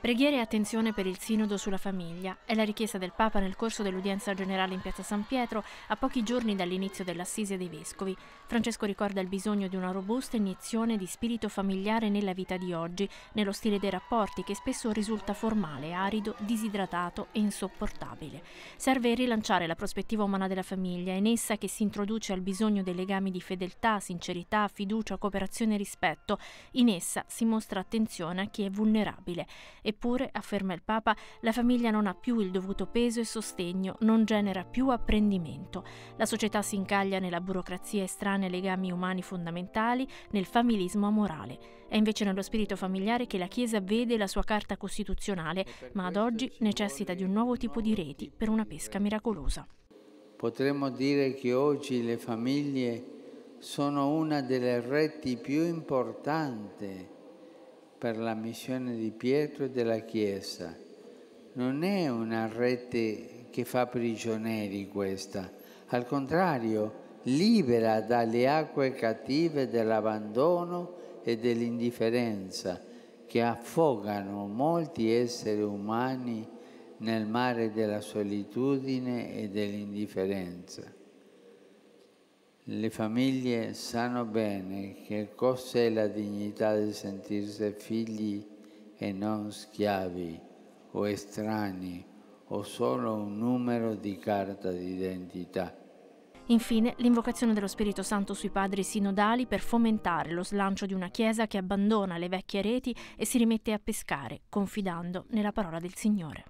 Preghiere e attenzione per il sinodo sulla famiglia è la richiesta del Papa nel corso dell'udienza generale in piazza San Pietro a pochi giorni dall'inizio dell'assise dei vescovi. Francesco ricorda il bisogno di una robusta iniezione di spirito familiare nella vita di oggi, nello stile dei rapporti che spesso risulta formale, arido, disidratato e insopportabile. Serve rilanciare la prospettiva umana della famiglia, in essa che si introduce al bisogno dei legami di fedeltà, sincerità, fiducia, cooperazione e rispetto. In essa si mostra attenzione a chi è vulnerabile Eppure, afferma il Papa, la famiglia non ha più il dovuto peso e sostegno, non genera più apprendimento. La società si incaglia nella burocrazia estranea ai legami umani fondamentali, nel familismo amorale. È invece nello spirito familiare che la Chiesa vede la sua carta costituzionale, ma ad oggi necessita di un nuovo tipo di reti per una pesca miracolosa. Potremmo dire che oggi le famiglie sono una delle reti più importanti per la missione di Pietro e della Chiesa. Non è una rete che fa prigionieri questa, al contrario, libera dalle acque cattive dell'abbandono e dell'indifferenza che affogano molti esseri umani nel mare della solitudine e dell'indifferenza. Le famiglie sanno bene che cos'è la dignità di sentirsi figli e non schiavi o estranei o solo un numero di carta d'identità. Infine, l'invocazione dello Spirito Santo sui padri sinodali per fomentare lo slancio di una Chiesa che abbandona le vecchie reti e si rimette a pescare, confidando nella parola del Signore.